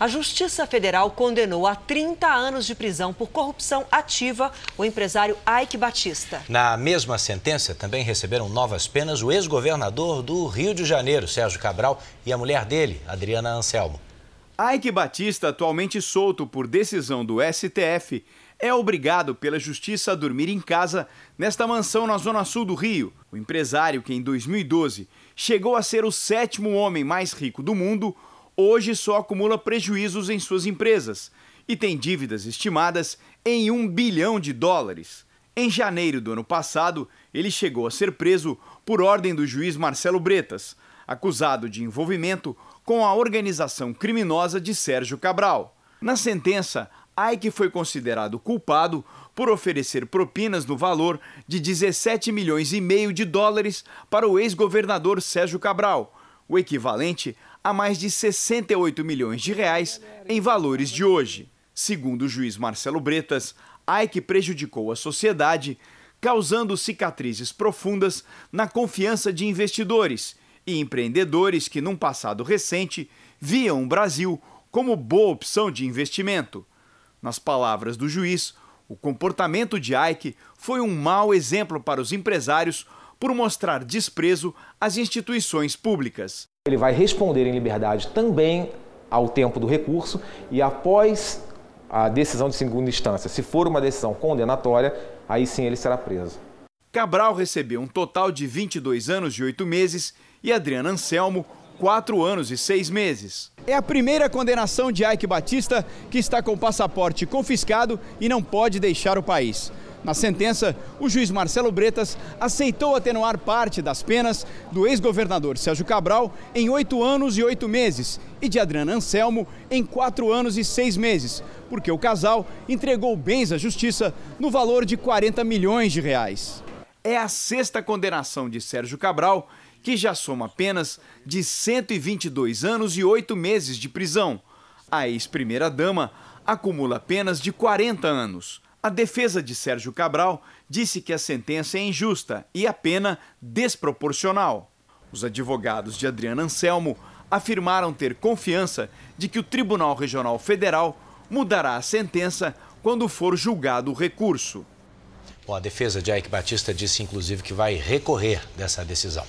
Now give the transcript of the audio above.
A Justiça Federal condenou a 30 anos de prisão por corrupção ativa o empresário Ike Batista. Na mesma sentença, também receberam novas penas o ex-governador do Rio de Janeiro, Sérgio Cabral, e a mulher dele, Adriana Anselmo. Ike Batista, atualmente solto por decisão do STF, é obrigado pela justiça a dormir em casa nesta mansão na zona sul do Rio. O empresário, que em 2012 chegou a ser o sétimo homem mais rico do mundo, hoje só acumula prejuízos em suas empresas e tem dívidas estimadas em um bilhão de dólares. Em janeiro do ano passado, ele chegou a ser preso por ordem do juiz Marcelo Bretas, acusado de envolvimento com a organização criminosa de Sérgio Cabral. Na sentença, Ike foi considerado culpado por oferecer propinas no valor de 17 milhões e meio de dólares para o ex-governador Sérgio Cabral, o equivalente a mais de 68 milhões de reais em valores de hoje. Segundo o juiz Marcelo Bretas, Ike prejudicou a sociedade, causando cicatrizes profundas na confiança de investidores e empreendedores que, num passado recente, viam o Brasil como boa opção de investimento. Nas palavras do juiz, o comportamento de Ike foi um mau exemplo para os empresários por mostrar desprezo às instituições públicas. Ele vai responder em liberdade também ao tempo do recurso e após a decisão de segunda instância, se for uma decisão condenatória, aí sim ele será preso. Cabral recebeu um total de 22 anos e 8 meses e Adriana Anselmo, 4 anos e 6 meses. É a primeira condenação de Ike Batista, que está com o passaporte confiscado e não pode deixar o país. Na sentença, o juiz Marcelo Bretas aceitou atenuar parte das penas do ex-governador Sérgio Cabral em oito anos e oito meses e de Adriana Anselmo em quatro anos e seis meses, porque o casal entregou bens à justiça no valor de 40 milhões de reais. É a sexta condenação de Sérgio Cabral, que já soma penas de 122 anos e oito meses de prisão. A ex-primeira-dama acumula penas de 40 anos. A defesa de Sérgio Cabral disse que a sentença é injusta e a pena desproporcional. Os advogados de Adriana Anselmo afirmaram ter confiança de que o Tribunal Regional Federal mudará a sentença quando for julgado o recurso. Bom, a defesa de Ike Batista disse, inclusive, que vai recorrer dessa decisão.